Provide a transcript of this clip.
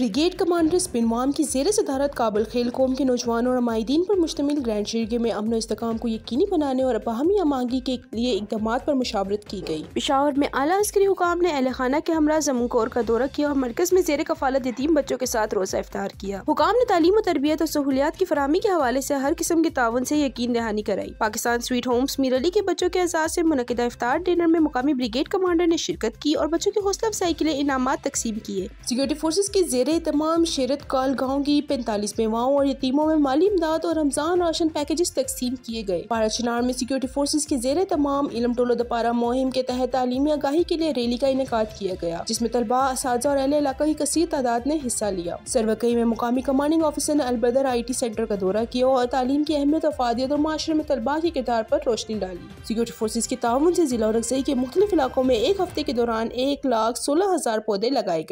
brigade commander स्पिनवाम की जेर सदारत काबल खेल कौम के नौजवानों और माहदीन पर मुश्तमिल ग्रैंड शिरगे में अमन इसकाम को यकीनी बनाने और बाहमी आमांगी के लिए इकदाम पर मुशावरत की गई पिशावर में आला अस्करी हुकाम ने अहल खाना के हमरा जमकोर का दौरा किया और मरकज में जेर कफालत यतीम बच्चों के साथ रोजा इफ्तार किया हुकाम ने तालीम और तरबियत और सहूलियात की फरहमी के हवाले से हर किस्म के ताउन से यकीन दहानी कराई पाकिस्तान स्वीट होम्स मीर अली के बच्चों के एजाज से मुनदा इफ्तार डिनर में मुकामी ब्रिगेड कमांडर ने शिरकत की और बच्चों की हौसला अफजाई के लिए इनाम तकसीम किए सिक्योरिटी फोर्सेज के जेर ज़िले तमाम शेरत काल गाँव की पैंतालीस बेवाओं और यतीमों में माली इमदाद और रमजान राशन पैकेजेस तकसीम किए गए पारा चिनार में सिक्योरिटी फोर्सेज के जेर तमाम इलम टोलो दपारा मुहिम के तहत तालीमी आगाही के लिए रैली का इनका किया गया जिसमें तलबा इस और अहल इलाका की कसी तादाद ने हिस्सा लिया सरवकई में मुकामी कमांडिंग ऑफिसर ने अलबदर आई टी सेंटर का दौरा किया और तालीम की अहमियत अफादियत और माशरे में तलबा के किरदार पर रोशनी डाली सिक्योरिटी फोर्सेज के ताउन से जिला और रक्सई के मुख्तलिफ इलाकों में एक हफ्ते के दौरान एक लाख सोलह हजार पौधे लगाए गए